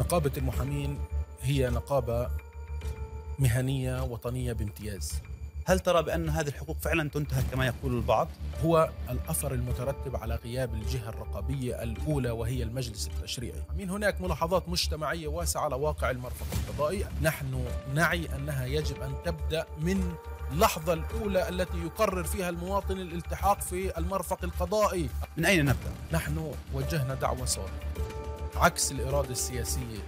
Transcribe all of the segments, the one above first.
نقابة المحامين هي نقابة مهنية وطنية بامتياز هل ترى بأن هذه الحقوق فعلا تنتهك كما يقول البعض؟ هو الأثر المترتب على غياب الجهة الرقابية الأولى وهي المجلس التشريعي من هناك ملاحظات مجتمعية واسعة على واقع المرفق القضائي نحن نعي أنها يجب أن تبدأ من اللحظة الأولى التي يقرر فيها المواطن الالتحاق في المرفق القضائي من أين نبدأ؟ نحن وجهنا دعوة صادقة عكس الإرادة السياسية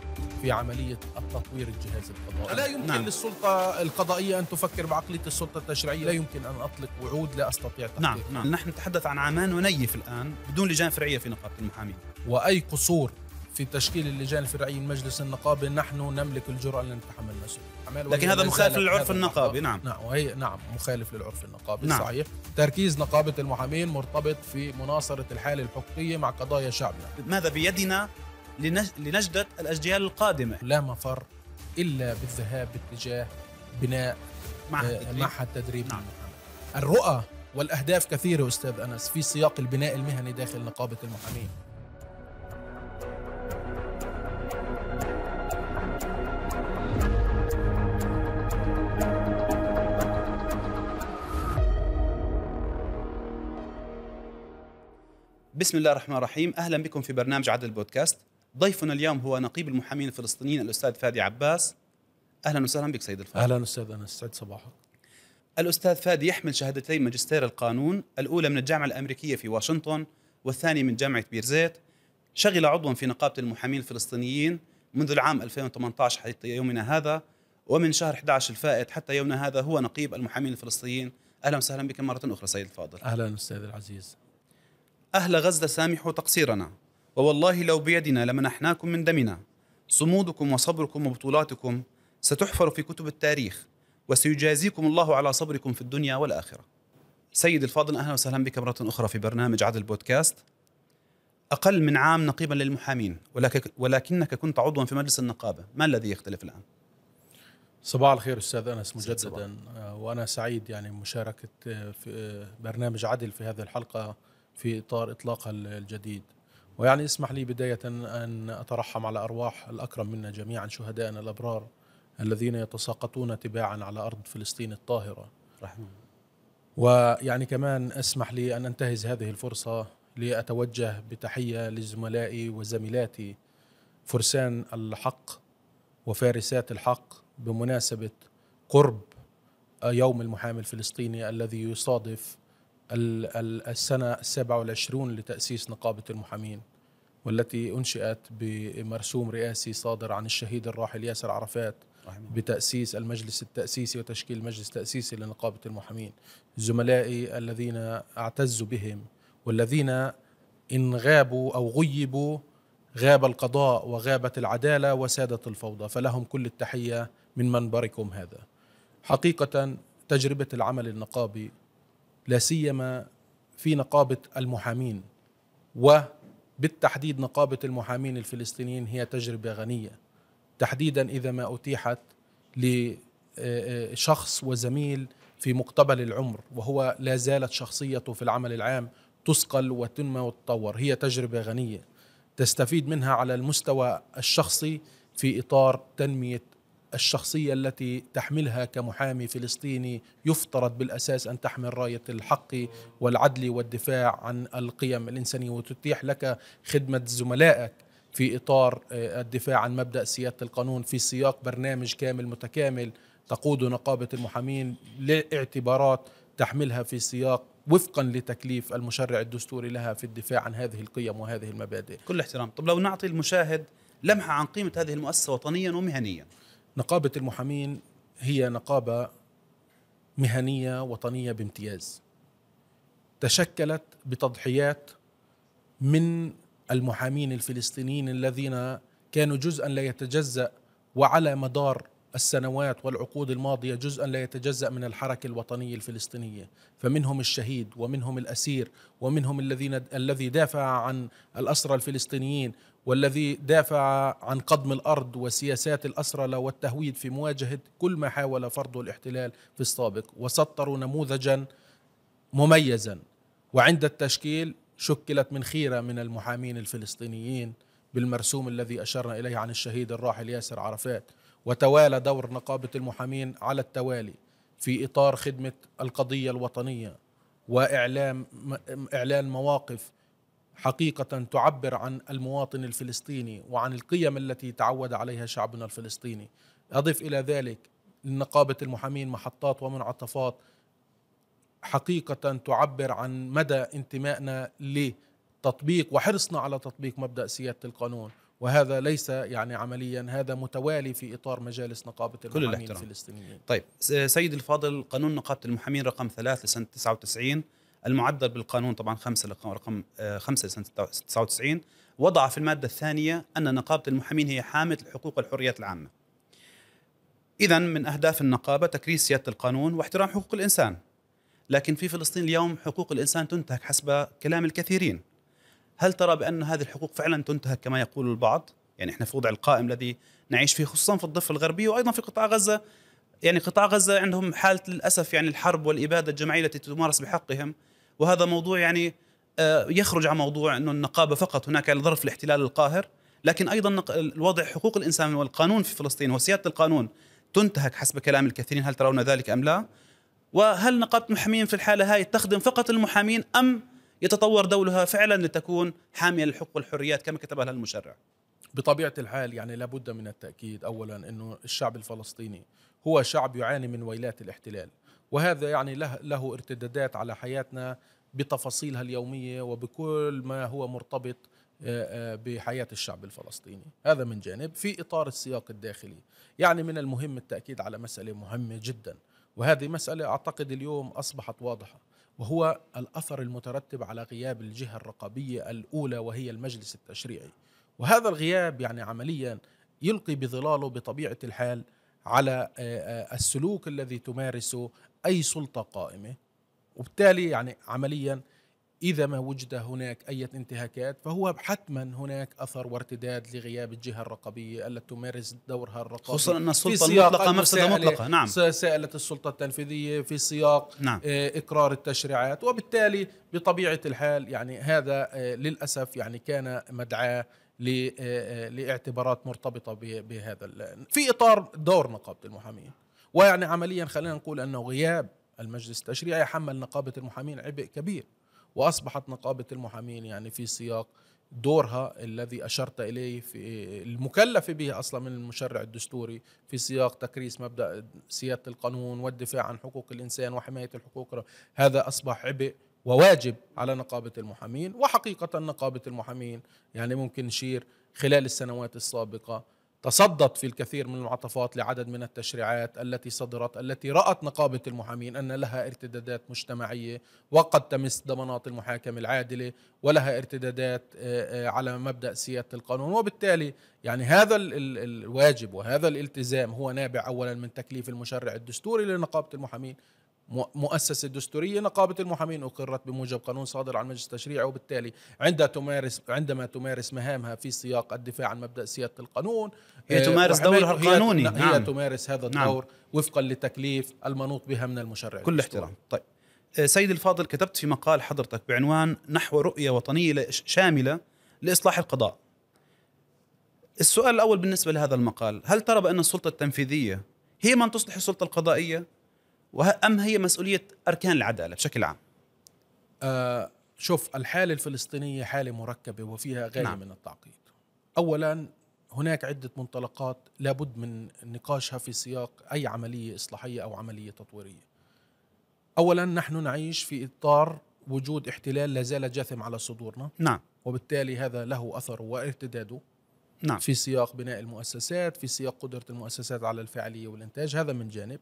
في عملية التطوير الجهاز القضائي لا يمكن نعم. للسلطة القضائية أن تفكر بعقلية السلطة التشريعية لا يمكن أن أطلق وعود لا أستطيع تحقيقها نعم. نعم نحن نتحدث عن عمان ونيف الآن بدون لجان فرعية في نقابة المحامين وأي قصور في تشكيل اللجان الفرعيه لمجلس النقابه نحن نملك الجرأه ان نتحمل مسؤوليه لكن هذا مخالف للعرف النقابي نعم نعم وهي نعم مخالف للعرف النقابي نعم. صحيح تركيز نقابه المحامين مرتبط في مناصره الحاله الحقوقيه مع قضايا شعبنا ماذا بيدنا لنجدة الأجيال القادمة لا مفر إلا بالذهاب باتجاه بناء معهد معهد آه، تدريب نعم. الرؤى والأهداف كثيرة أستاذ أنس في سياق البناء المهني داخل نقابة المحامين بسم الله الرحمن الرحيم اهلا بكم في برنامج عدل بودكاست ضيفنا اليوم هو نقيب المحامين الفلسطينيين الاستاذ فادي عباس اهلا وسهلا بك سيد الفاضل اهلا استاذ انس سعد صباحك الاستاذ فادي يحمل شهادتي ماجستير القانون الاولى من الجامعه الامريكيه في واشنطن والثانيه من جامعه بيرزيت شغل عضوا في نقابه المحامين الفلسطينيين منذ العام 2018 حتى يومنا هذا ومن شهر 11 الفائت حتى يومنا هذا هو نقيب المحامين الفلسطينيين اهلا وسهلا بك مره اخرى سيد الفاضل اهلا استاذ العزيز اهل غزه سامحوا تقصيرنا ووالله لو بيدنا لمنحناكم من دمنا صمودكم وصبركم وبطولاتكم ستحفر في كتب التاريخ وسيجازيكم الله على صبركم في الدنيا والآخرة سيد الفاضل أهلا وسهلا بك مرة أخرى في برنامج عدل بودكاست أقل من عام نقيبا للمحامين ولكنك كنت عضوا في مجلس النقابة ما الذي يختلف الآن؟ صباح الخير استاذ انس مجددا آه، وانا سعيد يعني مشاركه آه، في آه، برنامج عدل في هذه الحلقه في اطار اطلاقها الجديد ويعني اسمح لي بداية أن أترحم على أرواح الأكرم منا جميعا شهدائنا الأبرار الذين يتساقطون تباعا على أرض فلسطين الطاهرة رحمه. ويعني كمان أسمح لي أن أنتهز هذه الفرصة لأتوجه بتحية لزملائي وزميلاتي فرسان الحق وفارسات الحق بمناسبة قرب يوم المحامي الفلسطيني الذي يصادف السنة السابعة والعشرون لتأسيس نقابة المحامين والتي أنشئت بمرسوم رئاسي صادر عن الشهيد الراحل ياسر عرفات بتأسيس المجلس التأسيسي وتشكيل المجلس التأسيسي لنقابة المحامين زملائي الذين أعتز بهم والذين إن غابوا أو غيبوا غاب القضاء وغابت العدالة وسادت الفوضى فلهم كل التحية من منبركم هذا حقيقة تجربة العمل النقابي لا سيما في نقابه المحامين وبالتحديد نقابه المحامين الفلسطينيين هي تجربه غنيه تحديدا اذا ما اتيحت لشخص وزميل في مقتبل العمر وهو لا زالت شخصيته في العمل العام تصقل وتنمى وتطور هي تجربه غنيه تستفيد منها على المستوى الشخصي في اطار تنميه الشخصية التي تحملها كمحامي فلسطيني يفترض بالأساس أن تحمل راية الحق والعدل والدفاع عن القيم الإنسانية وتتيح لك خدمة زملائك في إطار آه، الدفاع عن مبدأ سيادة القانون في سياق برنامج كامل متكامل تقود نقابة المحامين لاعتبارات تحملها في سياق وفقا لتكليف المشرع الدستوري لها في الدفاع عن هذه القيم وهذه المبادئ كل احترام طب لو نعطي المشاهد لمحة عن قيمة هذه المؤسسة وطنيا ومهنيا نقابة المحامين هي نقابة مهنية وطنية بامتياز تشكلت بتضحيات من المحامين الفلسطينيين الذين كانوا جزءا لا يتجزأ وعلى مدار السنوات والعقود الماضية جزءا لا يتجزأ من الحركة الوطنية الفلسطينية فمنهم الشهيد ومنهم الأسير ومنهم الذين الذي دافع عن الأسرى الفلسطينيين والذي دافع عن قضم الأرض وسياسات الأسرلة والتهويد في مواجهة كل ما حاول فرضه الاحتلال في السابق وسطروا نموذجا مميزا وعند التشكيل شكلت من خيرة من المحامين الفلسطينيين بالمرسوم الذي أشرنا إليه عن الشهيد الراحل ياسر عرفات وتوالى دور نقابه المحامين على التوالي في اطار خدمه القضيه الوطنيه واعلام اعلان مواقف حقيقه تعبر عن المواطن الفلسطيني وعن القيم التي تعود عليها شعبنا الفلسطيني اضف الى ذلك نقابه المحامين محطات ومنعطفات حقيقه تعبر عن مدى انتمائنا لتطبيق وحرصنا على تطبيق مبدا سياده القانون وهذا ليس يعني عمليا هذا متوالي في اطار مجالس نقابه المحامين كل الفلسطينيين طيب سيد الفاضل قانون نقابه المحامين رقم 3 لسنه 99 المعدل بالقانون طبعا 5 رقم 5 لسنه 99 وضع في الماده الثانيه ان نقابه المحامين هي حامه الحقوق والحريات العامه. اذا من اهداف النقابه تكريس سياده القانون واحترام حقوق الانسان. لكن في فلسطين اليوم حقوق الانسان تنتهك حسب كلام الكثيرين. هل ترى بأن هذه الحقوق فعلا تنتهك كما يقول البعض؟ يعني احنا في وضع القائم الذي نعيش فيه خصوصا في الضفه الغربيه وايضا في قطاع غزه يعني قطاع غزه عندهم حاله للاسف يعني الحرب والاباده الجماعيه التي تمارس بحقهم وهذا موضوع يعني آه، يخرج عن موضوع انه النقابه فقط هناك يعني ظرف الاحتلال القاهر لكن ايضا الوضع حقوق الانسان والقانون في فلسطين وسياده القانون تنتهك حسب كلام الكثيرين هل ترون ذلك ام لا؟ وهل نقابه المحامين في الحاله هاي تخدم فقط المحامين ام يتطور دولها فعلا لتكون حاميه للحق والحريات كما كتبها المشرع بطبيعه الحال يعني لابد من التاكيد اولا انه الشعب الفلسطيني هو شعب يعاني من ويلات الاحتلال وهذا يعني له له ارتدادات على حياتنا بتفاصيلها اليوميه وبكل ما هو مرتبط آه، آه، بحياه الشعب الفلسطيني، هذا من جانب، في اطار السياق الداخلي، يعني من المهم التاكيد على مساله مهمه جدا، وهذه مساله اعتقد اليوم اصبحت واضحه، وهو الاثر المترتب على غياب الجهه الرقابيه الاولى وهي المجلس التشريعي وهذا الغياب يعني عمليا يلقي بظلاله بطبيعه الحال على آه، آه، السلوك الذي تمارسه اي سلطه قائمه وبالتالي يعني عمليا إذا ما وجد هناك أي انتهاكات فهو حتما هناك أثر وارتداد لغياب الجهة الرقابية التي تمارس دورها الرقابي خصوصا أن السلطة المطلقة مفسدة مطلقة نعم سائلة السلطة التنفيذية في سياق نعم. آه، إقرار التشريعات وبالتالي بطبيعة الحال يعني هذا آه، للأسف يعني كان مدعاه آه، لاعتبارات مرتبطة بهذا في إطار دور نقابة المحامين ويعني عمليا خلينا نقول أنه غياب المجلس التشريعي حمل نقابة المحامين عبء كبير واصبحت نقابه المحامين يعني في سياق دورها الذي اشرت اليه في المكلفه به اصلا من المشرع الدستوري في سياق تكريس مبدا سياده القانون والدفاع عن حقوق الانسان وحمايه الحقوق هذا اصبح عبء وواجب على نقابه المحامين وحقيقه نقابه المحامين يعني ممكن نشير خلال السنوات السابقه تصدت في الكثير من المعطفات لعدد من التشريعات التي صدرت التي رأت نقابة المحامين أن لها ارتدادات مجتمعية وقد تمس ضمانات المحاكمة العادلة ولها ارتدادات آه، آه، على مبدأ سيادة القانون وبالتالي يعني هذا الواجب وهذا الالتزام هو نابع أولا من تكليف المشرع الدستوري لنقابة المحامين مؤسسة دستورية نقابة المحامين أقرت بموجب قانون صادر عن مجلس التشريعي وبالتالي عندها تمارس عندما تمارس مهامها في سياق الدفاع عن مبدأ سيادة القانون هي آه، تمارس دورها القانوني هي, نعم. هي تمارس هذا نعم. الدور نعم. وفقا لتكليف المنوط بها من المشرع كل احترام طيب آه، سيد الفاضل كتبت في مقال حضرتك بعنوان نحو رؤية وطنية شاملة لإصلاح القضاء السؤال الأول بالنسبة لهذا المقال هل ترى بأن السلطة التنفيذية هي من تصلح السلطة القضائية أم هي مسؤولية أركان العدالة بشكل عام؟ آه شوف الحالة الفلسطينية حالة مركبة وفيها غاية نعم. من التعقيد أولا هناك عدة منطلقات لابد من نقاشها في سياق أي عملية إصلاحية أو عملية تطويرية أولا نحن نعيش في إطار وجود احتلال لا زال جاثم على صدورنا نعم وبالتالي هذا له أثر وارتداده نعم في سياق بناء المؤسسات في سياق قدرة المؤسسات على الفعالية والإنتاج هذا من جانب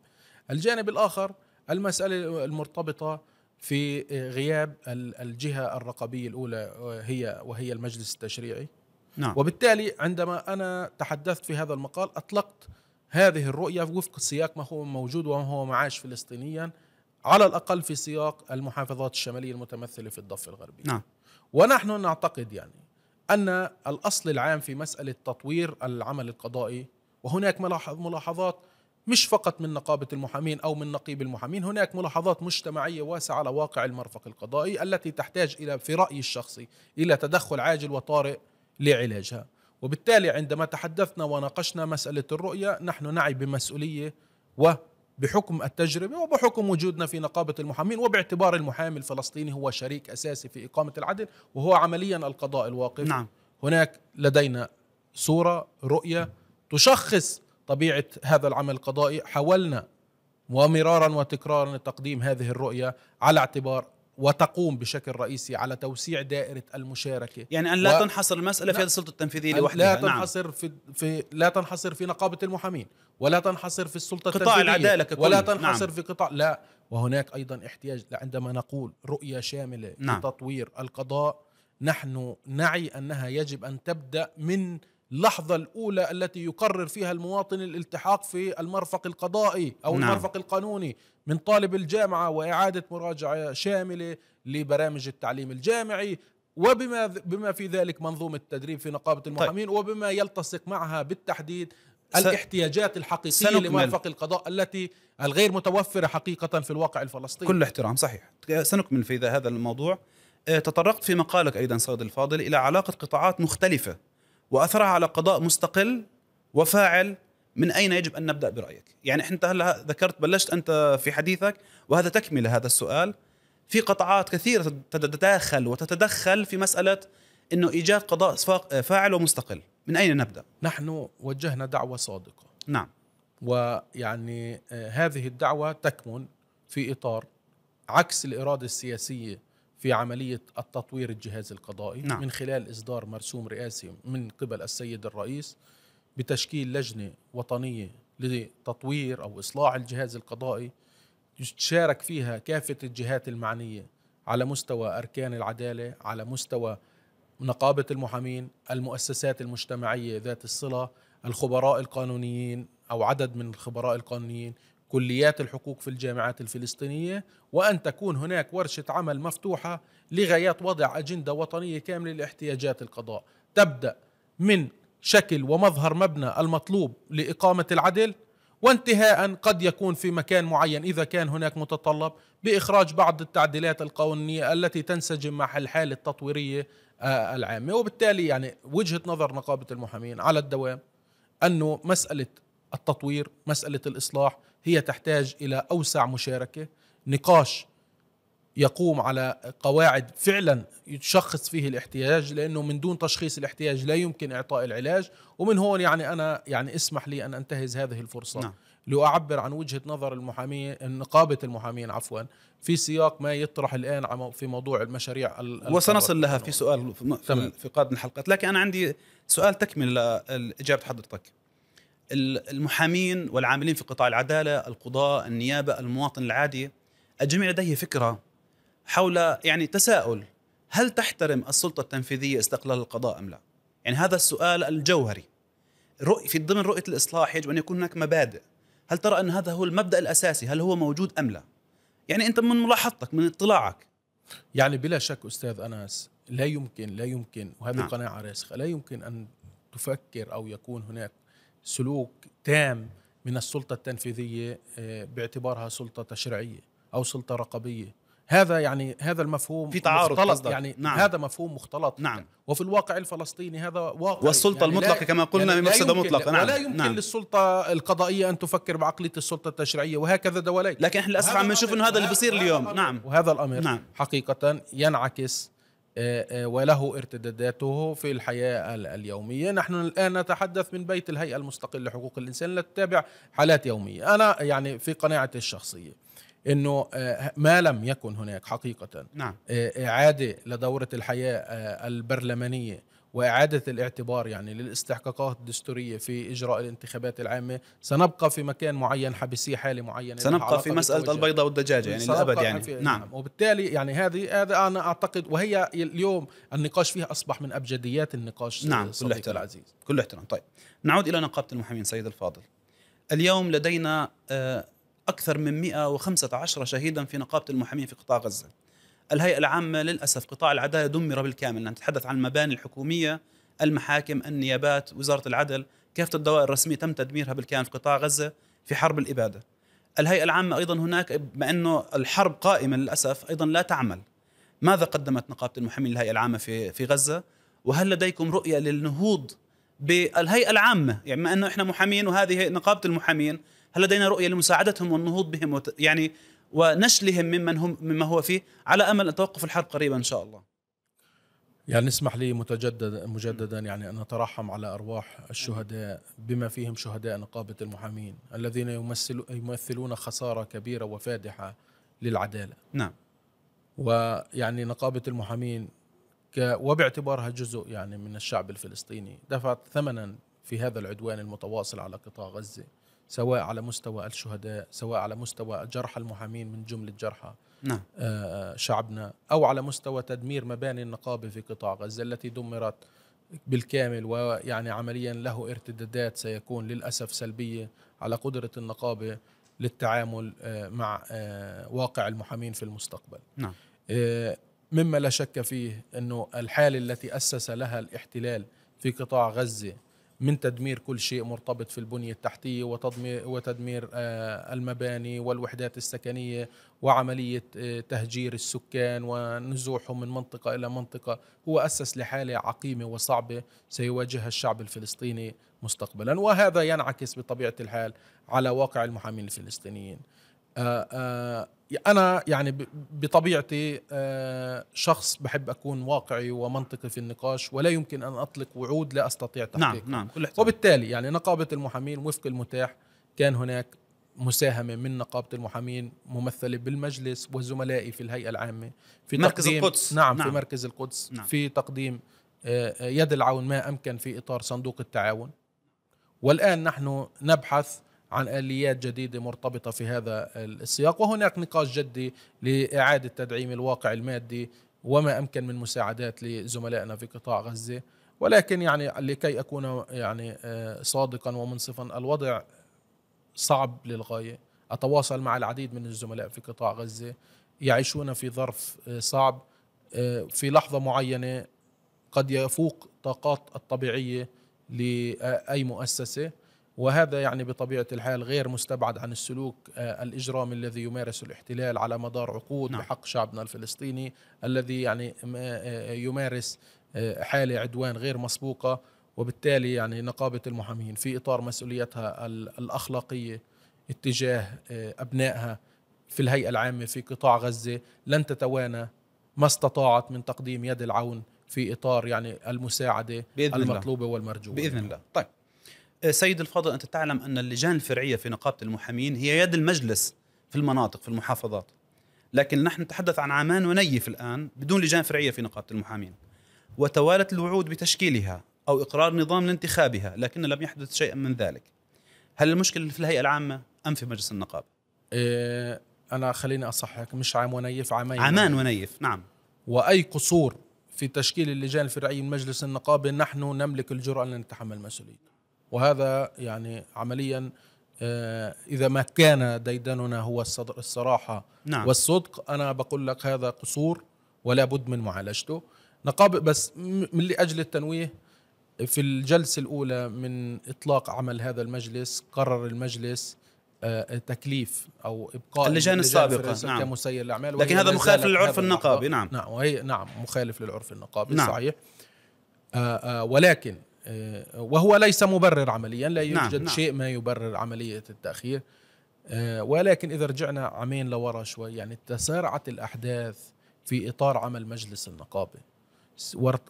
الجانب الآخر المسألة المرتبطة في غياب الجهة الرقابية الأولى هي وهي المجلس التشريعي نعم. وبالتالي عندما أنا تحدثت في هذا المقال أطلقت هذه الرؤية وفق سياق ما هو موجود وما هو معاش فلسطينيا على الأقل في سياق المحافظات الشمالية المتمثلة في الضفة الغربية نعم. ونحن نعتقد يعني أن الأصل العام في مسألة تطوير العمل القضائي وهناك ملاحظات مش فقط من نقابة المحامين أو من نقيب المحامين هناك ملاحظات مجتمعية واسعة على واقع المرفق القضائي التي تحتاج إلى في رأيي الشخصي إلى تدخل عاجل وطارئ لعلاجها وبالتالي عندما تحدثنا وناقشنا مسألة الرؤية نحن نعي بمسؤولية وبحكم التجربة وبحكم وجودنا في نقابة المحامين وباعتبار المحامي الفلسطيني هو شريك أساسي في إقامة العدل وهو عمليا القضاء الواقف نعم. هناك لدينا صورة رؤية تشخص طبيعه هذا العمل القضائي حاولنا ومرارا وتكرارا تقديم هذه الرؤيه على اعتبار وتقوم بشكل رئيسي على توسيع دائره المشاركه يعني ان لا و... تنحصر المساله في هذه السلطه التنفيذيه لوحدها لا نعم. تنحصر نعم. في... في لا تنحصر في نقابه المحامين ولا تنحصر في السلطه قطاع التنفيذيه العداله ككل ولا نعم. تنحصر نعم. في قطاع لا وهناك ايضا احتياج عندما نقول رؤيه شامله نعم. لتطوير القضاء نحن نعي انها يجب ان تبدا من اللحظة الأولى التي يقرر فيها المواطن الالتحاق في المرفق القضائي أو نعم. المرفق القانوني من طالب الجامعة وإعادة مراجعة شاملة لبرامج التعليم الجامعي وبما بما في ذلك منظومة التدريب في نقابة طيب. المحامين طيب. وبما يلتصق معها بالتحديد الاحتياجات الحقيقية سنكمل. لمرفق القضاء التي الغير متوفرة حقيقة في الواقع الفلسطيني كل احترام صحيح سنكمل في هذا الموضوع آه، تطرقت في مقالك أيضا سيد الفاضل إلى علاقة قطاعات مختلفة واثرها على قضاء مستقل وفاعل من اين يجب ان نبدا برايك؟ يعني انت هلا ذكرت بلشت انت في حديثك وهذا تكمله هذا السؤال في قطاعات كثيره تتداخل وتتدخل في مساله انه ايجاد قضاء فاعل ومستقل، من اين نبدا؟ نحن وجهنا دعوه صادقه. نعم. ويعني آه، هذه الدعوه تكمن في اطار عكس الاراده السياسيه في عملية التطوير الجهاز القضائي نعم. من خلال إصدار مرسوم رئاسي من قبل السيد الرئيس بتشكيل لجنة وطنية لتطوير أو إصلاح الجهاز القضائي تشارك فيها كافة الجهات المعنية على مستوى أركان العدالة على مستوى نقابة المحامين المؤسسات المجتمعية ذات الصلة الخبراء القانونيين أو عدد من الخبراء القانونيين كليات الحقوق في الجامعات الفلسطينية وأن تكون هناك ورشة عمل مفتوحة لغاية وضع أجندة وطنية كاملة لاحتياجات القضاء تبدأ من شكل ومظهر مبنى المطلوب لإقامة العدل وانتهاء قد يكون في مكان معين إذا كان هناك متطلب بإخراج بعض التعديلات القانونية التي تنسجم مع الحالة التطويرية آه، العامة وبالتالي يعني وجهة نظر نقابة المحامين على الدوام أنه مسألة التطوير مسألة الإصلاح هي تحتاج الى اوسع مشاركه نقاش يقوم على قواعد فعلا يتشخص فيه الاحتياج لانه من دون تشخيص الاحتياج لا يمكن اعطاء العلاج ومن هون يعني انا يعني اسمح لي ان انتهز هذه الفرصه نعم. لأعبر عن وجهة نظر المحامين نقابة المحامين عفوا في سياق ما يطرح الآن في موضوع المشاريع وسنصل لها في سؤال في قادم الحلقات لكن أنا عندي سؤال تكمل لإجابة حضرتك المحامين والعاملين في قطاع العداله، القضاء، النيابه، المواطن العادي الجميع لديه فكره حول يعني تساؤل هل تحترم السلطه التنفيذيه استقلال القضاء ام لا؟ يعني هذا السؤال الجوهري. رؤي في ضمن رؤيه الاصلاح يجب ان يكون هناك مبادئ، هل ترى ان هذا هو المبدا الاساسي؟ هل هو موجود ام لا؟ يعني انت من ملاحظتك من اطلاعك يعني بلا شك استاذ انس لا يمكن لا يمكن وهذه نعم. قناعه راسخه لا يمكن ان تفكر او يكون هناك سلوك تام من السلطه التنفيذيه آه، باعتبارها سلطه تشريعيه او سلطه رقابيه هذا يعني هذا المفهوم في تعارض مختلط يعني نعم. هذا مفهوم مختلط نعم وفي الواقع الفلسطيني هذا واقع والسلطه يعني المطلقه كما قلنا يعني بمفسدة مطلقه نعم ولا يمكن نعم. للسلطه القضائيه ان تفكر بعقليه السلطه التشريعيه وهكذا دولي لكن احنا للاسف عم نشوف انه هذا اللي بيصير اليوم نعم وهذا الامر نعم. حقيقه ينعكس آه، آه، وله ارتداداته في الحياة اليومية نحن الآن نتحدث من بيت الهيئة المستقلة لحقوق الإنسان التي تتابع حالات يومية أنا يعني في قناعتي الشخصية انه آه، ما لم يكن هناك حقيقه نعم. اعاده لدوره الحياه البرلمانيه واعاده الاعتبار يعني للاستحقاقات الدستوريه في اجراء الانتخابات العامه سنبقى في مكان معين حبسي حاله معينه سنبقى في مساله البيضه والدجاجه يعني للابد يعني نعم. نعم وبالتالي يعني هذه هذا انا اعتقد وهي اليوم النقاش فيها اصبح من ابجديات النقاش نعم كل احترام العزيز كل احترام طيب نعود الى نقابه المحامين سيد الفاضل اليوم لدينا آه، اكثر من 115 شهيدا في نقابه المحامين في قطاع غزه الهيئة العامة للأسف قطاع العدالة دمر بالكامل نتحدث يعني عن المباني الحكومية المحاكم النيابات وزارة العدل كافة الدوائر الرسمية تم تدميرها بالكامل في قطاع غزة في حرب الإبادة الهيئة العامة أيضا هناك مع أنه الحرب قائمة للأسف أيضا لا تعمل ماذا قدمت نقابة المحامين للهيئة العامة في, في غزة وهل لديكم رؤية للنهوض بالهيئة العامة يعني ما أنه إحنا محامين وهذه نقابة المحامين هل لدينا رؤية لمساعدتهم والنهوض بهم وت... يعني ونشلهم ممن هم مما هو فيه على امل ان توقف الحرب قريبا ان شاء الله. يعني اسمح لي متجددا مجددا يعني ان نترحم على ارواح الشهداء بما فيهم شهداء نقابه المحامين الذين يمثل يمثلون خساره كبيره وفادحه للعداله. نعم. ويعني نقابه المحامين ك وباعتبارها جزء يعني من الشعب الفلسطيني دفعت ثمنا في هذا العدوان المتواصل على قطاع غزه. سواء على مستوى الشهداء سواء على مستوى جرح المحامين من جملة جرحى نعم. آه، شعبنا أو على مستوى تدمير مباني النقابة في قطاع غزة التي دمرت بالكامل ويعني عمليا له ارتدادات سيكون للأسف سلبية على قدرة النقابة للتعامل آه، مع آه، واقع المحامين في المستقبل نعم. مما لا شك فيه أنه الحالة التي أسس لها الاحتلال في قطاع غزة من تدمير كل شيء مرتبط في البنية التحتية وتدمير آه، المباني والوحدات السكنية وعملية آه، تهجير السكان ونزوحهم من منطقة إلى منطقة هو أسس لحالة عقيمة وصعبة سيواجهها الشعب الفلسطيني مستقبلا وهذا ينعكس بطبيعة الحال على واقع المحامين الفلسطينيين آه، انا يعني بطبيعتي آه، شخص بحب اكون واقعي ومنطقي في النقاش ولا يمكن ان اطلق وعود لا استطيع تحقيقها نعم نعم وبالتالي يعني نقابه المحامين وفق المتاح كان هناك مساهمه من نقابه المحامين ممثله بالمجلس وزملائي في الهيئه العامه في مركز تقديم القدس نعم, نعم في مركز القدس نعم في تقديم آه، آه، يد العون ما امكن في اطار صندوق التعاون والان نحن نبحث عن آليات جديدة مرتبطة في هذا السياق وهناك نقاش جدي لإعادة تدعيم الواقع المادي وما أمكن من مساعدات لزملائنا في قطاع غزة ولكن يعني لكي أكون يعني آه، صادقا ومنصفا الوضع صعب للغاية أتواصل مع العديد من الزملاء في قطاع غزة يعيشون في ظرف آه، صعب آه، في لحظة معينة قد يفوق طاقات الطبيعية لأي مؤسسة وهذا يعني بطبيعه الحال غير مستبعد عن السلوك آه، الاجرامي الذي يمارس الاحتلال على مدار عقود نعم. بحق شعبنا الفلسطيني الذي يعني آه، آه، يمارس حاله عدوان غير مسبوقه وبالتالي يعني نقابه المحامين في اطار مسؤوليتها الاخلاقيه اتجاه ابنائها في الهيئه العامه في قطاع غزه لن تتوانى ما استطاعت من تقديم يد العون في اطار يعني المساعده المطلوبه الله. والمرجوه باذن الله طيب سيد الفاضل أنت تعلم أن اللجان الفرعية في نقابة المحامين هي يد المجلس في المناطق في المحافظات لكن نحن نتحدث عن عمان ونيف الآن بدون لجان فرعية في نقابة المحامين وتوالت الوعود بتشكيلها أو إقرار نظام لانتخابها لكن لم يحدث شيئا من ذلك هل المشكلة في الهيئة العامة أم في مجلس النقابة؟ إيه أنا خليني أصححك مش عام ونيف عمان عمان ونيف نعم وأي قصور في تشكيل اللجان الفرعية من مجلس النقابة نحن نملك الجرأة أن نتحمل وهذا يعني عمليا آه، إذا ما كان ديدننا هو الصراحة نعم. والصدق أنا بقول لك هذا قصور ولا بد من معالجته نقاب بس من لأجل التنويه في الجلسة الأولى من إطلاق عمل هذا المجلس قرر المجلس آه، تكليف او ابقاء اللجان السابقه نعم كمسير الاعمال لكن هذا مخالف للعرف النقابي نعم نعم وهي نعم مخالف للعرف النقابي نعم. صحيح آآ آه، آآ ولكن آه، وهو ليس مبرر عمليا لا نعم، يوجد نعم. شيء ما يبرر عملية التأخير آه، ولكن إذا رجعنا عامين لورا شوي يعني تسارعت الأحداث في إطار عمل مجلس النقابة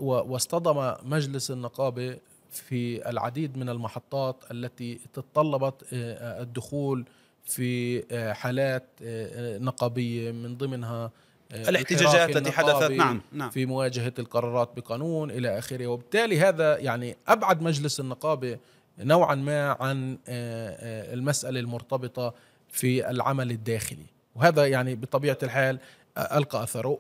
واصطدم مجلس النقابة في العديد من المحطات التي تطلبت آه، الدخول في حالات نقابية من ضمنها آه، الاحتجاجات التي حدثت نعم نعم في مواجهه القرارات بقانون الى اخره وبالتالي هذا يعني ابعد مجلس النقابه نوعا ما عن آه، آه، المساله المرتبطه في العمل الداخلي وهذا يعني بطبيعه الحال القى اثره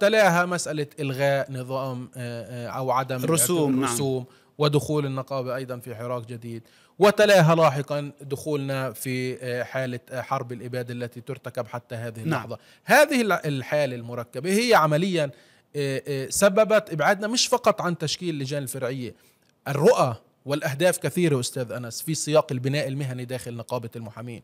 تلاها مساله الغاء نظام او عدم الرسوم, الرسوم نعم. ودخول النقابه ايضا في حراك جديد وتلاها لاحقا دخولنا في آه، حالة آه، حرب الإبادة التي ترتكب حتى هذه نعم. اللحظة نعم. هذه الحالة المركبة هي عمليا آه، سببت إبعادنا مش فقط عن تشكيل اللجان الفرعية الرؤى والأهداف كثيرة أستاذ أنس في سياق البناء المهني داخل نقابة المحامين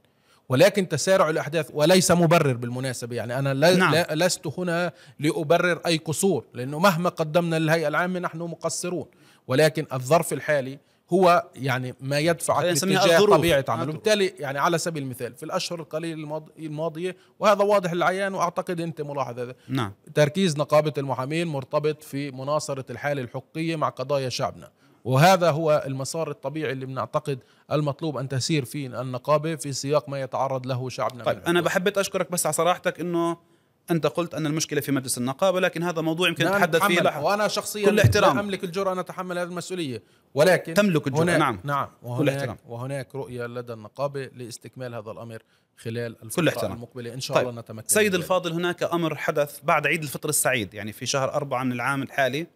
ولكن تسارع الاحداث وليس مبرر بالمناسبه يعني انا لا نعم. لا لست هنا لابرر اي قصور لانه مهما قدمنا للهيئه العامه نحن مقصرون ولكن الظرف الحالي هو يعني ما يدفعك لاتجاه طبيعه عمله وبالتالي يعني على سبيل المثال في الاشهر القليله الماضيه وهذا واضح العيان واعتقد انت ملاحظ هذا نعم. تركيز نقابه المحامين مرتبط في مناصره الحاله الحقوقيه مع قضايا شعبنا وهذا هو المسار الطبيعي اللي بنعتقد المطلوب ان تسير فيه النقابه في سياق ما يتعرض له شعبنا طيب انا بحبيت اشكرك بس على صراحتك انه انت قلت ان المشكله في مجلس النقابه لكن هذا موضوع يمكن نعم، نتحدث فيه لحظه وانا شخصيا كل احترام لا املك الجرأه ان اتحمل هذه المسؤوليه ولكن تملك الجرأة هناك نعم نعم وهناك, وهناك رؤية لدى النقابة لاستكمال هذا الأمر خلال الفترة المقبلة إن شاء طيب. الله نتمكن سيد الفاضل هناك أمر حدث بعد عيد الفطر السعيد يعني في شهر أربعة من العام الحالي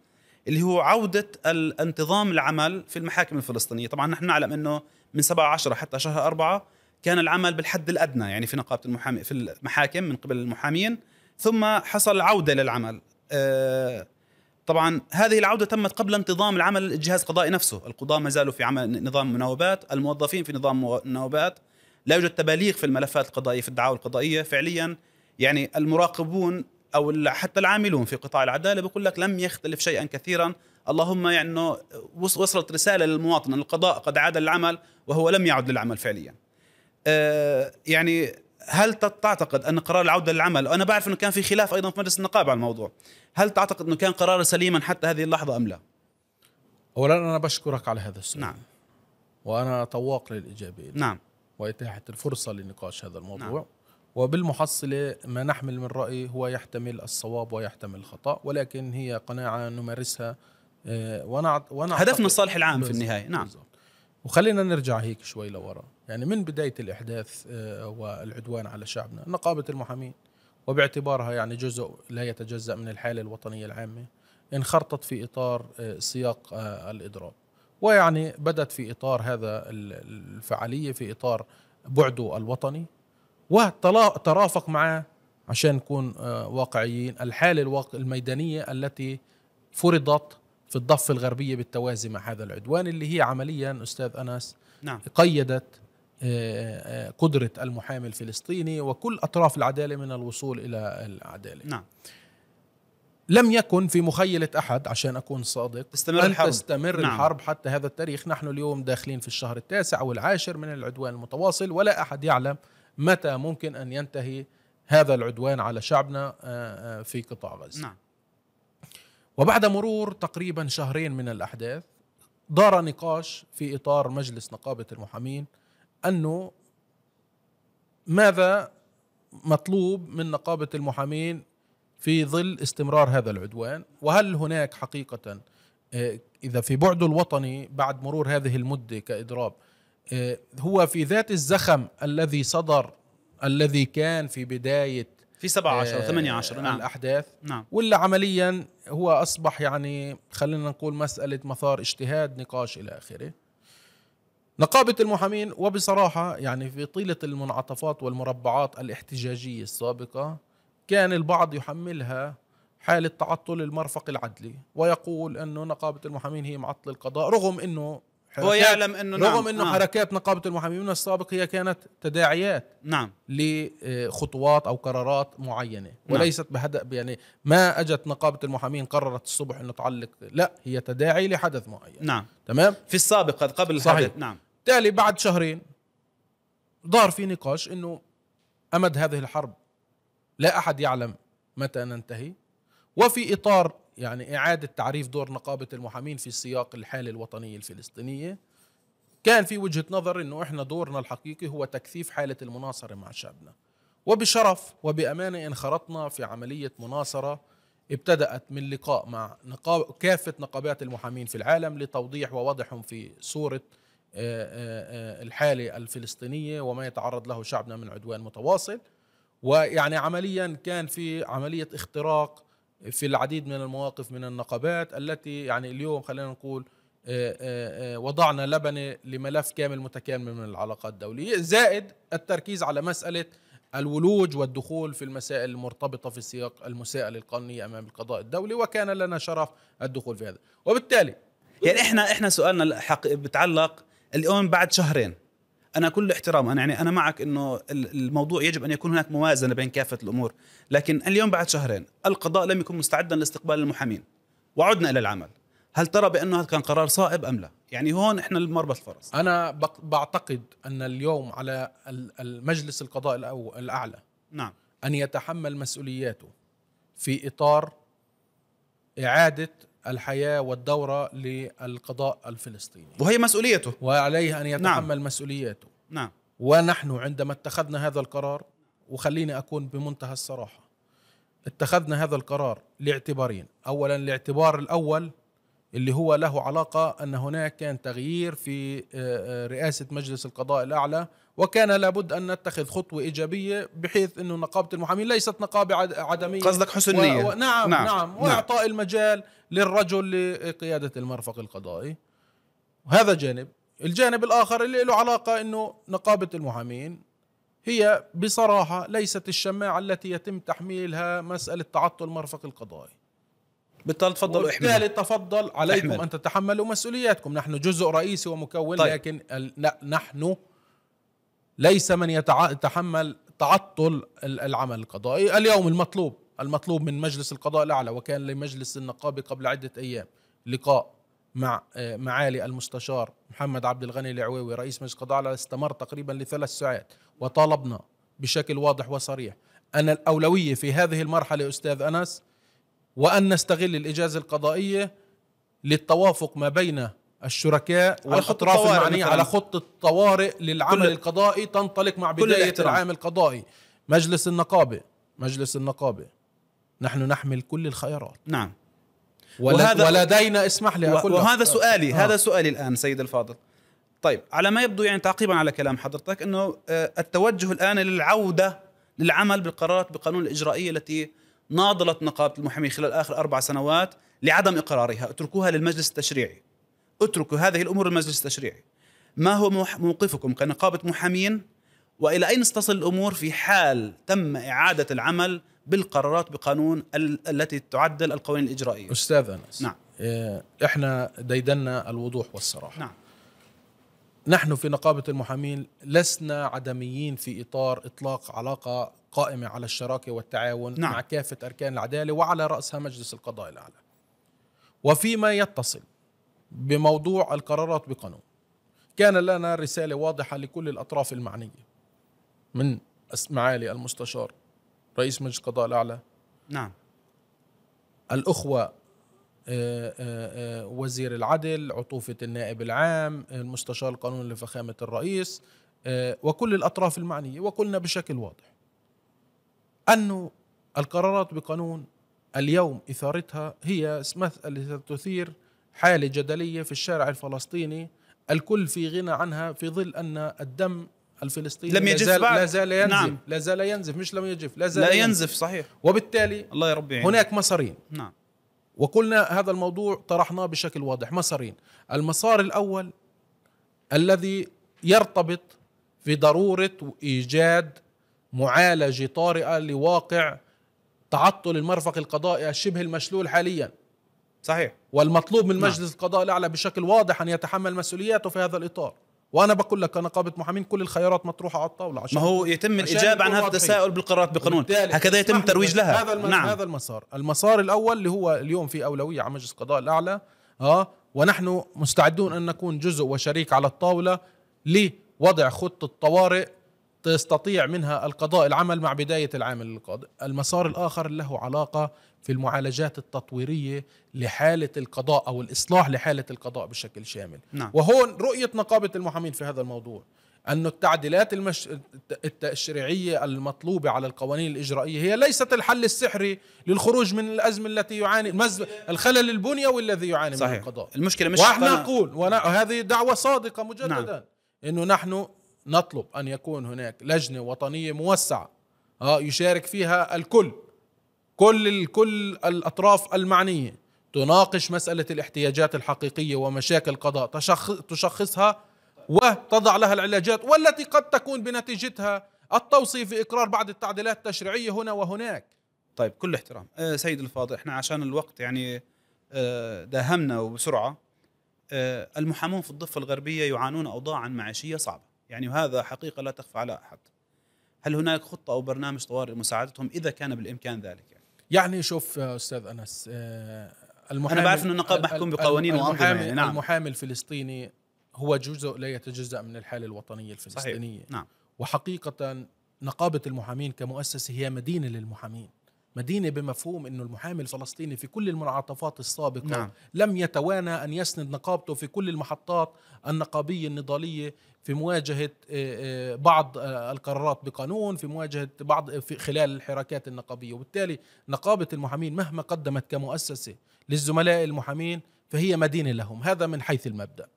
اللي هو عودة الانتظام العمل في المحاكم الفلسطينية طبعا نحن نعلم أنه من 7 10 حتى شهر أربعة كان العمل بالحد الأدنى يعني في نقابة المحامي في المحاكم من قبل المحامين ثم حصل عودة للعمل آه طبعا هذه العوده تمت قبل انتظام العمل الجهاز القضائي نفسه، القضاه ما زالوا في عمل نظام مناوبات، الموظفين في نظام مناوبات، لا يوجد تباليغ في الملفات القضائيه في الدعاوى القضائيه فعليا يعني المراقبون او حتى العاملون في قطاع العداله بيقول لك لم يختلف شيئا كثيرا اللهم يعني وصلت رساله للمواطن القضاء قد عاد للعمل وهو لم يعد للعمل فعليا. آه، يعني هل تعتقد ان قرار العوده للعمل وانا بعرف انه كان في خلاف ايضا في مجلس النقابه على الموضوع هل تعتقد انه كان قرار سليما حتى هذه اللحظه ام لا اولا انا بشكرك على هذا السؤال نعم وانا طواق للاجابه نعم واتاحه الفرصه لنقاش هذا الموضوع نعم. وبالمحصله ما نحمل من راي هو يحتمل الصواب ويحتمل الخطا ولكن هي قناعه نمارسها آه، ونعت... ونعت... هدفنا الصالح العام في النهايه نعم بالزبط. وخلينا نرجع هيك شوي لورا يعني من بداية الإحداث آه، والعدوان على شعبنا نقابة المحامين وباعتبارها يعني جزء لا يتجزأ من الحالة الوطنية العامة انخرطت في إطار آه، سياق آه، الإضراب ويعني بدت في إطار هذا الفعالية في إطار بعده الوطني وترافق معه عشان نكون واقعيين الحالة الميدانية التي فرضت في الضفة الغربية بالتوازي مع هذا العدوان اللي هي عمليا أستاذ أنس نعم. قيدت قدرة المحامي الفلسطيني وكل أطراف العدالة من الوصول إلى العدالة نعم لم يكن في مخيلة أحد عشان أكون صادق تستمر أن الحرب تستمر نعم. الحرب حتى هذا التاريخ نحن اليوم داخلين في الشهر التاسع والعاشر من العدوان المتواصل ولا أحد يعلم متى ممكن أن ينتهي هذا العدوان على شعبنا آه، آه، في قطاع غزة نعم. وبعد مرور تقريبا شهرين من الأحداث دار نقاش في إطار مجلس نقابة المحامين انه ماذا مطلوب من نقابه المحامين في ظل استمرار هذا العدوان وهل هناك حقيقه آه، اذا في بعده الوطني بعد مرور هذه المده كاضراب آه، هو في ذات الزخم الذي صدر الذي كان في بدايه في 17 و18 آه، نعم الاحداث نعم ولا عمليا هو اصبح يعني خلينا نقول مساله مثار اجتهاد نقاش الى اخره نقابة المحامين وبصراحة يعني في طيلة المنعطفات والمربعات الاحتجاجية السابقة كان البعض يحملها حالة تعطل المرفق العدلي ويقول أنه نقابة المحامين هي معطل القضاء رغم أنه هو يعلم أنه نعم، رغم أنه نعم. حركات نقابة المحامين من السابق هي كانت تداعيات نعم لخطوات أو قرارات معينة نعم. وليست بهدف يعني ما أجت نقابة المحامين قررت الصبح أنه تعلق لا هي تداعي لحدث معين نعم تمام في السابق قبل الحدث صحيح. نعم تالي بعد شهرين ظهر في نقاش انه امد هذه الحرب لا احد يعلم متى ننتهي وفي اطار يعني اعاده تعريف دور نقابه المحامين في سياق الحاله الوطنيه الفلسطينيه كان في وجهه نظر انه احنا دورنا الحقيقي هو تكثيف حاله المناصره مع شعبنا وبشرف وبامانه انخرطنا في عمليه مناصره ابتدأت من لقاء مع نقاب كافة نقابات المحامين في العالم لتوضيح ووضعهم في صورة آه، آه، آه، الحالة الفلسطينية وما يتعرض له شعبنا من عدوان متواصل ويعني عمليا كان في عملية اختراق في العديد من المواقف من النقابات التي يعني اليوم خلينا نقول وضعنا لبنة لملف كامل متكامل من العلاقات الدولية زائد التركيز على مسألة الولوج والدخول في المسائل المرتبطة في سياق المساءلة القانونية أمام القضاء الدولي وكان لنا شرف الدخول في هذا وبالتالي يعني احنا احنا سؤالنا الحقيقي بتعلق اليوم بعد شهرين انا كل احترام انا يعني انا معك انه الموضوع يجب ان يكون هناك موازنه بين كافه الامور لكن اليوم بعد شهرين القضاء لم يكن مستعدا لاستقبال المحامين وعدنا الى العمل هل ترى بانه هذا كان قرار صائب ام لا يعني هون احنا المربط الفرس انا بعتقد ان اليوم على المجلس القضاء الاعلى نعم ان يتحمل مسؤولياته في اطار اعاده الحياة والدورة للقضاء الفلسطيني وهي مسؤوليته وعليه أن نعم. يتحمل نعم. مسؤولياته نعم ونحن عندما اتخذنا هذا القرار وخليني أكون بمنتهى الصراحة اتخذنا هذا القرار لاعتبارين أولا الاعتبار الأول اللي هو له علاقة أن هناك كان تغيير في آه، آه، رئاسة مجلس القضاء الأعلى وكان لابد ان نتخذ خطوه ايجابيه بحيث انه نقابه المحامين ليست نقابه عدميه قصدك حسن نيه و... و... نعم, نعم نعم, نعم. واعطاء نعم. المجال للرجل لقياده المرفق القضائي هذا جانب الجانب الاخر اللي له علاقه انه نقابه المحامين هي بصراحه ليست الشماعه التي يتم تحميلها مساله تعطل مرفق القضائي بالتالي تفضل احمل بالتالي تفضل عليكم احمل. ان تتحملوا مسؤولياتكم نحن جزء رئيسي ومكون طيب. لكن ال... نحن ليس من يتحمل تعطل العمل القضائي اليوم المطلوب المطلوب من مجلس القضاء الأعلى وكان لمجلس النقابة قبل عدة أيام لقاء مع آه، معالي المستشار محمد عبد الغني العويوي رئيس مجلس القضاء الأعلى استمر تقريبا لثلاث ساعات وطالبنا بشكل واضح وصريح أن الأولوية في هذه المرحلة أستاذ أنس وأن نستغل الإجازة القضائية للتوافق ما بين الشركاء والاطراف المعنيه على خطه طوارئ للعمل القضائي تنطلق مع بدايه العام القضائي مجلس النقابه مجلس النقابه نحن نحمل كل الخيارات نعم وهذا ولدينا اسمح لي أقول وهذا سؤالي آه. هذا سؤالي الان سيد الفاضل طيب على ما يبدو يعني تعقيبا على كلام حضرتك انه آه، التوجه الان للعوده للعمل بالقرارات بقانون الاجرائيه التي ناضلت نقابه المحامين خلال اخر اربع سنوات لعدم اقرارها اتركوها للمجلس التشريعي اتركوا هذه الامور للمجلس التشريعي ما هو موقفكم كنقابه محامين والى اين ستصل الامور في حال تم اعاده العمل بالقرارات بقانون التي تعدل القوانين الاجرائيه استاذ انس نعم إيه، احنا ديدنا الوضوح والصراحه نعم نحن في نقابه المحامين لسنا عدميين في اطار اطلاق علاقه قائمه على الشراكه والتعاون نعم. مع كافه اركان العداله وعلى راسها مجلس القضاء الاعلى وفيما يتصل بموضوع القرارات بقانون كان لنا رسالة واضحة لكل الأطراف المعنية من معالي المستشار رئيس مجلس القضاء الأعلى نعم الأخوة آه، آه، آه، وزير العدل عطوفة النائب العام المستشار القانون لفخامة الرئيس وكل الأطراف المعنية وقلنا بشكل واضح أنه القرارات بقانون اليوم إثارتها هي مسألة تثير حالة جدلية في الشارع الفلسطيني الكل في غنى عنها في ظل أن الدم الفلسطيني لم يجف لا زال, بعد. لا زال ينزف نعم. لا زال ينزف مش لم يجف لا زال لا ينزف, ينزف صحيح وبالتالي الله يربي هناك مسارين نعم وقلنا هذا الموضوع طرحناه بشكل واضح مسارين المسار الأول الذي يرتبط في ضرورة إيجاد معالجة طارئة لواقع تعطل المرفق القضائي الشبه المشلول حاليا صحيح والمطلوب من نعم. مجلس نعم. القضاء الأعلى بشكل واضح أن يتحمل مسؤولياته في هذا الإطار وانا بقول لك كنقابه محامين كل الخيارات مطروحه على الطاوله عشان ما هو يتم الاجابه عن هذا التساؤل بالقرارات بقانون هكذا يتم الترويج لها هذا نعم. هذا المسار المسار الاول اللي هو اليوم في اولويه على مجلس القضاء الاعلى اه ونحن مستعدون ان نكون جزء وشريك على الطاوله لوضع خطه طوارئ تستطيع منها القضاء العمل مع بدايه العام القادم المسار الاخر له علاقه في المعالجات التطويرية لحالة القضاء أو الإصلاح لحالة القضاء بشكل شامل نعم. وهون رؤية نقابة المحامين في هذا الموضوع أن التعديلات المش... التشريعية المطلوبة على القوانين الإجرائية هي ليست الحل السحري للخروج من الأزمة التي يعاني المز... الخلل البنيوي الذي يعاني صحيح. من القضاء المشكلة مش وإحنا نقول وهذه دعوة صادقة مجددا نعم. أنه نحن نطلب أن يكون هناك لجنة وطنية موسعة آه، يشارك فيها الكل كل كل الاطراف المعنيه تناقش مساله الاحتياجات الحقيقيه ومشاكل القضاء تشخصها وتضع لها العلاجات والتي قد تكون بنتيجتها التوصيف اقرار بعض التعديلات التشريعيه هنا وهناك. طيب كل احترام أه سيد الفاضل احنا عشان الوقت يعني أه، داهمنا وبسرعه أه المحامون في الضفه الغربيه يعانون اوضاعا معيشيه صعبه يعني وهذا حقيقه لا تخفى على احد. هل هناك خطه او برنامج طوارئ لمساعدتهم اذا كان بالامكان ذلك؟ يعني يعني شوف يا استاذ انس آه، المحامي انا بعرف انه النقاب محكوم بقوانين وانظمه يعني نعم المحامي الفلسطيني هو جزء لا يتجزا من الحاله الوطنيه الفلسطينيه صحيح. نعم وحقيقه نقابه المحامين كمؤسسه هي مدينه للمحامين مدينة بمفهوم أنه المحامي الفلسطيني في كل المنعطفات السابقة نعم. لم يتوانى أن يسند نقابته في كل المحطات النقابية النضالية في مواجهة آه، آه، بعض آه، القرارات بقانون في مواجهة بعض في خلال الحركات النقابية وبالتالي نقابة المحامين مهما قدمت كمؤسسة للزملاء المحامين فهي مدينة لهم هذا من حيث المبدأ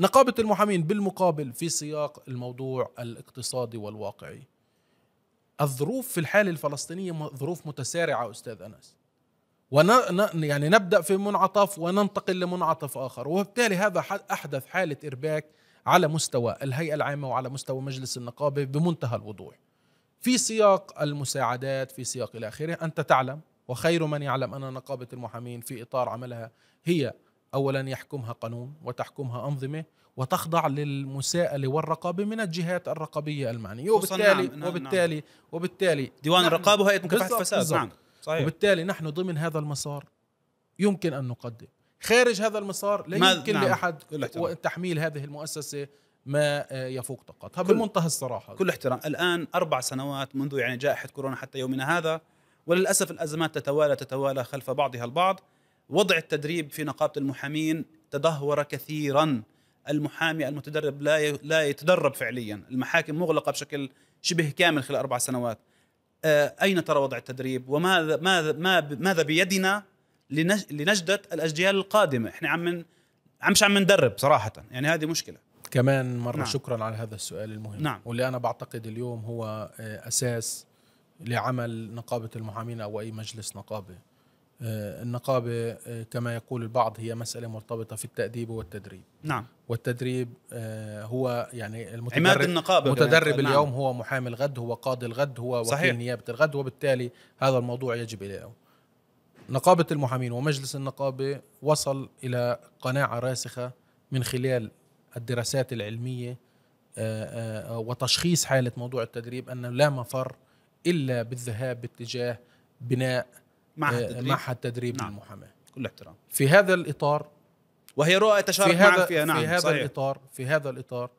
نقابة المحامين بالمقابل في سياق الموضوع الاقتصادي والواقعي الظروف في الحالة الفلسطينية ظروف متسارعة أستاذ أنس ون... يعني نبدأ في منعطف وننتقل لمنعطف آخر وبالتالي هذا أحدث حالة إرباك على مستوى الهيئة العامة وعلى مستوى مجلس النقابة بمنتهى الوضوح في سياق المساعدات في سياق إلى آخره أنت تعلم وخير من يعلم أن نقابة المحامين في إطار عملها هي أولا يحكمها قانون وتحكمها أنظمة وتخضع للمساءلة والرقابة من الجهات الرقابية المعنية وبالتالي نعم. وبالتالي نعم،, نعم. وبالتالي ديوان الرقابة نعم، وهيئة مكافحة الفساد نعم صحيح وبالتالي نحن ضمن هذا المسار يمكن أن نقدم خارج هذا المسار لا يمكن نعم. لأحد تحميل هذه المؤسسة ما آه، يفوق طاقتها بمنتهى الصراحة كل احترام الآن أربع سنوات منذ يعني جائحة كورونا حتى يومنا هذا وللأسف الأزمات تتوالى تتوالى خلف بعضها البعض وضع التدريب في نقابة المحامين تدهور كثيرا المحامي المتدرب لا لا يتدرب فعليا المحاكم مغلقه بشكل شبه كامل خلال اربع سنوات آه، اين ترى وضع التدريب وماذا ماذا ماذا بيدنا لنجده الاجيال القادمه احنا عم عم مش عم ندرب صراحه يعني هذه مشكله كمان مره نعم. شكرا على هذا السؤال المهم نعم. واللي انا بعتقد اليوم هو آه، اساس لعمل نقابه المحامين او اي مجلس نقابه آه، النقابة آه، كما يقول البعض هي مسألة مرتبطة في التأديب والتدريب نعم والتدريب آه، هو يعني المتدرب عماد النقابة متدرب نعم. اليوم هو محامي الغد هو قاضي الغد هو وكيل صحيح. نيابة الغد وبالتالي هذا الموضوع يجب إليه نقابة المحامين ومجلس النقابة وصل إلى قناعة راسخة من خلال الدراسات العلمية وتشخيص حالة موضوع التدريب أنه لا مفر إلا بالذهاب باتجاه بناء معهد آه، التدريب معهد تدريب نعم. المحاماه كل احترام في هذا الاطار وهي رؤى تشارك في هذا فيها نعم في هذا صحيح. الاطار في هذا الاطار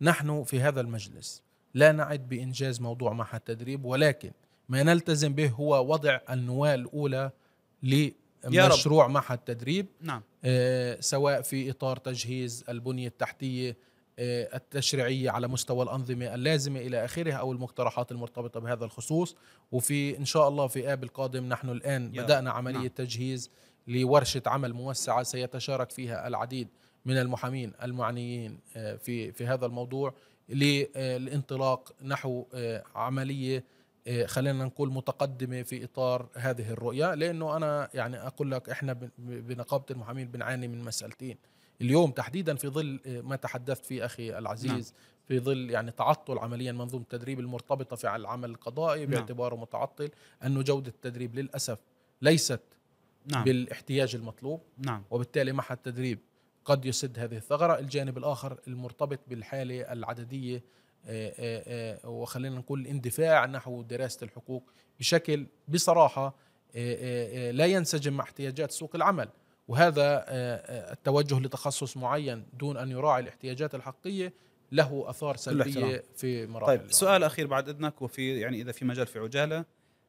نحن في هذا المجلس لا نعد بانجاز موضوع معهد التدريب ولكن ما نلتزم به هو وضع النواه الاولى لمشروع معهد التدريب نعم آه سواء في اطار تجهيز البنيه التحتيه آه، التشريعية على مستوى الأنظمة اللازمة إلى آخره أو المقترحات المرتبطة بهذا الخصوص وفي إن شاء الله في آب القادم نحن الآن بدأنا عملية نعم. تجهيز لورشة عمل موسعة سيتشارك فيها العديد من المحامين المعنيين آه، في في هذا الموضوع للانطلاق آه، نحو عمليه خلينا نقول متقدمه في اطار هذه الرؤيه لانه انا يعني اقول لك احنا بنقابه المحامين بنعاني من مسالتين اليوم تحديدا في ظل آه، ما تحدثت فيه أخي العزيز نعم. في ظل يعني تعطل عمليا منظومة التدريب المرتبطة في العمل القضائي نعم. باعتباره متعطل أنه جودة التدريب للأسف ليست نعم. بالاحتياج المطلوب نعم. وبالتالي معها التدريب قد يسد هذه الثغرة الجانب الآخر المرتبط بالحالة العددية آه، آه، وخلينا نقول الاندفاع نحو دراسة الحقوق بشكل بصراحة لا ينسجم مع احتياجات سوق العمل وهذا آه، آه، التوجه لتخصص معين دون ان يراعي الاحتياجات الحقيقيه له اثار سلبيه في مراحل طيب سؤال اخير بعد اذنك وفي يعني اذا في مجال في عجاله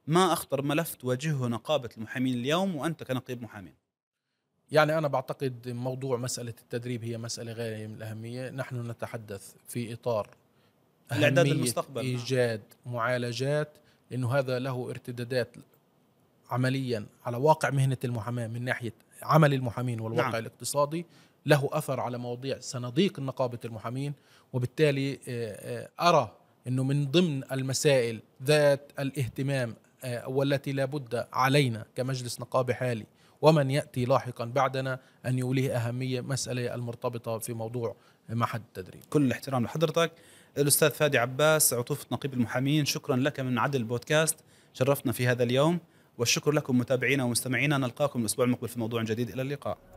ما اخطر ملف تواجهه نقابه المحامين اليوم وانت كنقيب محامين؟ يعني انا بعتقد موضوع مساله التدريب هي مساله غايه من الاهميه، نحن نتحدث في اطار الاعداد المستقبل نعم. ايجاد معالجات لانه هذا له ارتدادات عمليا على واقع مهنه المحاماه من ناحيه عمل المحامين والواقع نعم. الاقتصادي له اثر على مواضيع صناديق نقابه المحامين وبالتالي آه، آه، ارى انه من ضمن المسائل ذات الاهتمام آه، والتي لا بد علينا كمجلس نقابي حالي ومن ياتي لاحقا بعدنا ان يوليه اهميه مساله المرتبطه في موضوع معهد التدريب. كل الاحترام لحضرتك الاستاذ فادي عباس عطوفه نقيب المحامين شكرا لك من عدل بودكاست شرفتنا في هذا اليوم والشكر لكم متابعينا ومستمعينا نلقاكم الأسبوع المقبل في موضوع جديد إلى اللقاء